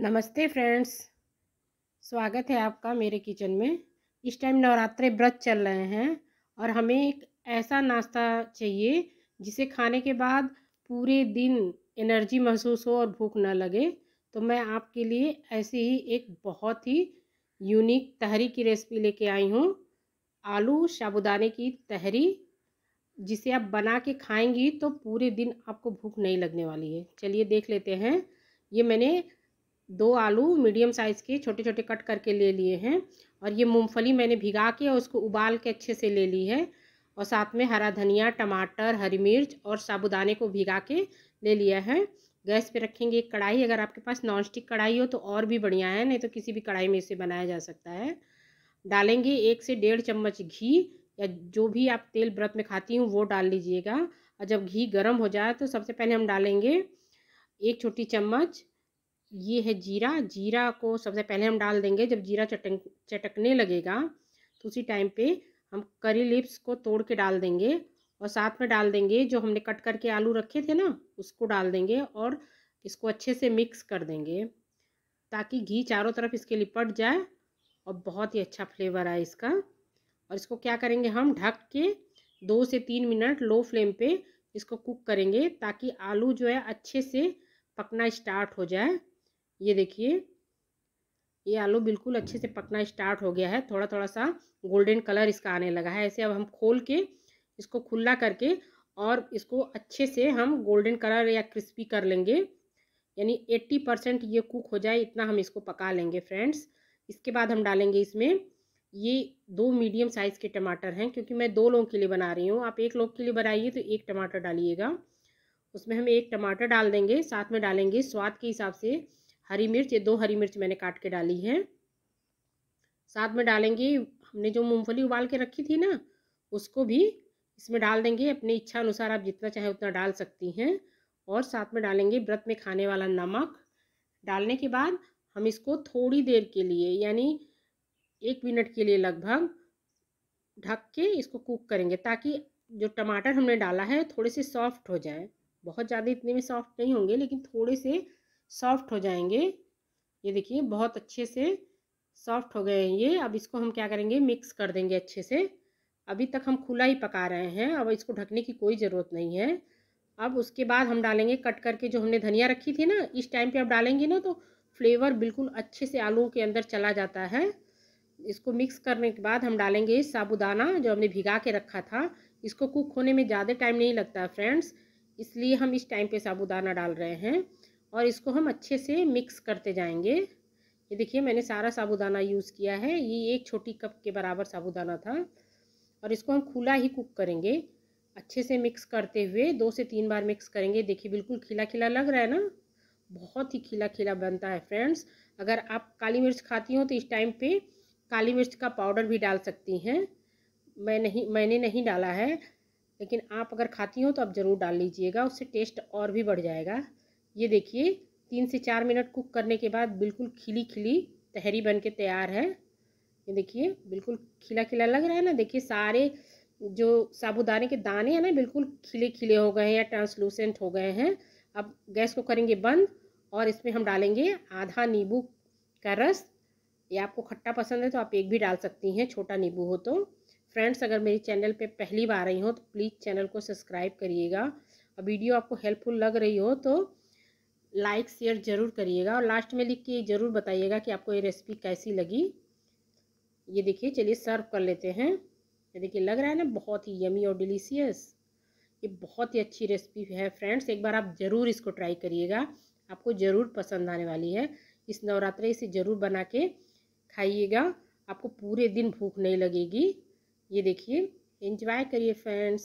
नमस्ते फ्रेंड्स स्वागत है आपका मेरे किचन में इस टाइम नवरात्रे व्रत चल रहे हैं और हमें एक ऐसा नाश्ता चाहिए जिसे खाने के बाद पूरे दिन एनर्जी महसूस हो और भूख ना लगे तो मैं आपके लिए ऐसे ही एक बहुत ही यूनिक तहरी की रेसिपी लेके आई हूँ आलू साबुदाने की तहरी जिसे आप बना के खाएंगी तो पूरे दिन आपको भूख नहीं लगने वाली है चलिए देख लेते हैं ये मैंने दो आलू मीडियम साइज़ के छोटे छोटे कट करके ले लिए हैं और ये मूंगफली मैंने भिगा के और उसको उबाल के अच्छे से ले ली है और साथ में हरा धनिया टमाटर हरी मिर्च और साबुदाने को भिगा के ले लिया है गैस पे रखेंगे एक कढ़ाई अगर आपके पास नॉन स्टिक कढ़ाई हो तो और भी बढ़िया है नहीं तो किसी भी कढ़ाई में इसे बनाया जा सकता है डालेंगे एक से डेढ़ चम्मच घी या जो भी आप तेल व्रत में खाती हूँ वो डाल लीजिएगा और जब घी गर्म हो जाए तो सबसे पहले हम डालेंगे एक छोटी चम्मच ये है जीरा जीरा को सबसे पहले हम डाल देंगे जब जीरा चटक चटकने लगेगा तो उसी टाइम पे हम करी लिप्स को तोड़ के डाल देंगे और साथ में डाल देंगे जो हमने कट करके आलू रखे थे ना उसको डाल देंगे और इसको अच्छे से मिक्स कर देंगे ताकि घी चारों तरफ इसके लिपट जाए और बहुत ही अच्छा फ्लेवर आए इसका और इसको क्या करेंगे हम ढक के दो से तीन मिनट लो फ्लेम पे इसको कुक करेंगे ताकि आलू जो है अच्छे से पकना स्टार्ट हो जाए ये देखिए ये आलू बिल्कुल अच्छे से पकना स्टार्ट हो गया है थोड़ा थोड़ा सा गोल्डन कलर इसका आने लगा है ऐसे अब हम खोल के इसको खुला करके और इसको अच्छे से हम गोल्डन कलर या क्रिस्पी कर लेंगे यानी 80 परसेंट ये कुक हो जाए इतना हम इसको पका लेंगे फ्रेंड्स इसके बाद हम डालेंगे इसमें ये दो मीडियम साइज़ के टमाटर हैं क्योंकि मैं दो लोगों के लिए बना रही हूँ आप एक लोग के लिए बनाइए तो एक टमाटर डालिएगा उसमें हम एक टमाटर डाल देंगे साथ में डालेंगे स्वाद के हिसाब से हरी मिर्च ये दो हरी मिर्च मैंने काट के डाली है साथ में डालेंगे हमने जो मूंगफली उबाल के रखी थी ना उसको भी इसमें डाल देंगे अपनी इच्छा अनुसार आप जितना चाहे उतना डाल सकती हैं और साथ में डालेंगे व्रत में खाने वाला नमक डालने के बाद हम इसको थोड़ी देर के लिए यानी एक मिनट के लिए लगभग ढक के इसको कुक करेंगे ताकि जो टमाटर हमने डाला है थोड़े से सॉफ्ट हो जाए बहुत ज़्यादा इतने में सॉफ्ट नहीं होंगे लेकिन थोड़े से सॉफ्ट हो जाएंगे ये देखिए बहुत अच्छे से सॉफ्ट हो गए हैं ये अब इसको हम क्या करेंगे मिक्स कर देंगे अच्छे से अभी तक हम खुला ही पका रहे हैं अब इसको ढकने की कोई ज़रूरत नहीं है अब उसके बाद हम डालेंगे कट करके जो हमने धनिया रखी थी ना इस टाइम पे अब डालेंगे ना तो फ्लेवर बिल्कुल अच्छे से आलूओं के अंदर चला जाता है इसको मिक्स करने के बाद हम डालेंगे साबुदाना जो हमने भिगा के रखा था इसको कुक होने में ज़्यादा टाइम नहीं लगता फ्रेंड्स इसलिए हम इस टाइम पर साबुदाना डाल रहे हैं और इसको हम अच्छे से मिक्स करते जाएंगे ये देखिए मैंने सारा साबुदाना यूज़ किया है ये एक छोटी कप के बराबर साबुदाना था और इसको हम खुला ही कुक करेंगे अच्छे से मिक्स करते हुए दो से तीन बार मिक्स करेंगे देखिए बिल्कुल खिला खिला लग रहा है ना बहुत ही खिला खिला बनता है फ्रेंड्स अगर आप काली मिर्च खाती हो तो इस टाइम पे काली मिर्च का पाउडर भी डाल सकती हैं मैं नहीं मैंने नहीं डाला है लेकिन आप अगर खाती हो तो आप ज़रूर डाल लीजिएगा उससे टेस्ट और भी बढ़ जाएगा ये देखिए तीन से चार मिनट कुक करने के बाद बिल्कुल खिली खिली तहरी बन के तैयार है ये देखिए बिल्कुल खिला खिला लग रहा है ना देखिए सारे जो साबुदाने के दाने हैं ना बिल्कुल खिले खिले हो गए हैं या ट्रांसलूसेंट हो गए हैं अब गैस को करेंगे बंद और इसमें हम डालेंगे आधा नींबू का रस ये आपको खट्टा पसंद है तो आप एक भी डाल सकती हैं छोटा नींबू हो तो फ्रेंड्स अगर मेरी चैनल पे पहली बार आई हो तो प्लीज़ चैनल को सब्सक्राइब करिएगा और वीडियो आपको हेल्पफुल लग रही हो तो लाइक शेयर ज़रूर करिएगा और लास्ट में लिख के ज़रूर बताइएगा कि आपको ये रेसिपी कैसी लगी ये देखिए चलिए सर्व कर लेते हैं ये देखिए लग रहा है ना बहुत ही यमी और डिलीशियस ये बहुत ही अच्छी रेसिपी है फ्रेंड्स एक बार आप ज़रूर इसको ट्राई करिएगा आपको ज़रूर पसंद आने वाली है इस नवरात्र इसे ज़रूर बना के खाइएगा आपको पूरे दिन भूख नहीं लगेगी ये देखिए इंजॉय करिए फ्रेंड्स